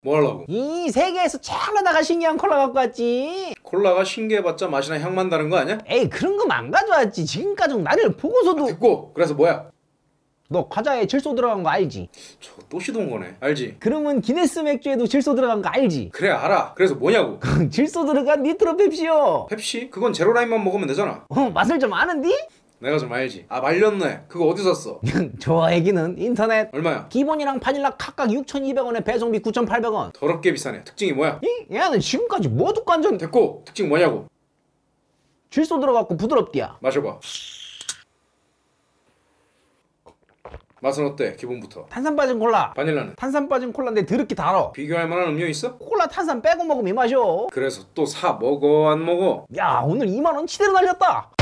뭐 하려고? 이 세계에서 제일 하나가 신기한 콜라 갖고 왔지 콜라가 신기해봤자 맛이나 향만 다른 거 아니야? 에이 그런 거안 가져왔지 지금까지 나를 보고서도 아, 듣고 그래서 뭐야? 너 과자에 질소 들어간 거 알지? 저 또 시동 거네 알지? 그러면 기네스 맥주에도 질소 들어간 거 알지? 그래 알아 그래서 뭐냐고 질소 들어간 니트로 펩시요 펩시? 그건 제로라인만 먹으면 되잖아 어 맛을 좀 아는디? 내가 좀 알지 아 말렸네 그거 어디 샀어? 저 애기는 인터넷 얼마야? 기본이랑 바닐라 각각 6,200원에 배송비 9,800원 더럽게 비싸네 특징이 뭐야? 이 얘는 지금까지 모두 관전 됐고 특징 뭐냐고 질소 들어갔고 부드럽디야 마셔봐 맛은 어때? 기본부터 탄산 빠진 콜라 바닐라는? 탄산 빠진 콜라인데 드럽게 달어 비교할 만한 음료 있어? 콜라 탄산 빼고 먹으면 이 맛이요 그래서 또 사 먹어 안 먹어? 야 오늘 2만원 치대로 날렸다